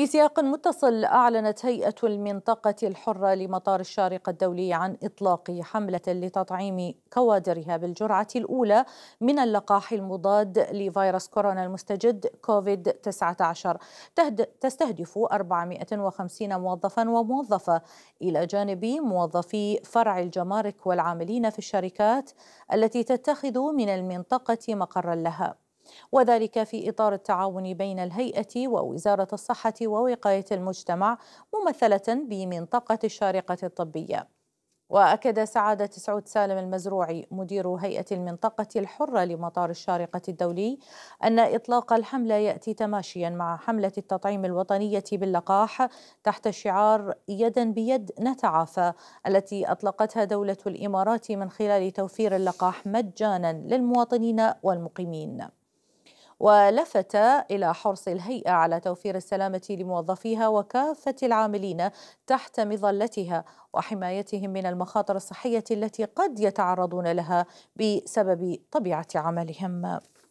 في سياق متصل أعلنت هيئة المنطقة الحرة لمطار الشارقة الدولي عن إطلاق حملة لتطعيم كوادرها بالجرعة الأولى من اللقاح المضاد لفيروس كورونا المستجد كوفيد 19 تستهدف 450 موظفا وموظفة إلى جانب موظفي فرع الجمارك والعاملين في الشركات التي تتخذ من المنطقة مقرا لها وذلك في إطار التعاون بين الهيئة ووزارة الصحة ووقاية المجتمع ممثلة بمنطقة الشارقة الطبية وأكد سعادة سعود سالم المزروعي مدير هيئة المنطقة الحرة لمطار الشارقة الدولي أن إطلاق الحملة يأتي تماشيا مع حملة التطعيم الوطنية باللقاح تحت شعار يدا بيد نتعافى التي أطلقتها دولة الإمارات من خلال توفير اللقاح مجانا للمواطنين والمقيمين ولفت إلى حرص الهيئة على توفير السلامة لموظفيها وكافة العاملين تحت مظلتها وحمايتهم من المخاطر الصحية التي قد يتعرضون لها بسبب طبيعة عملهم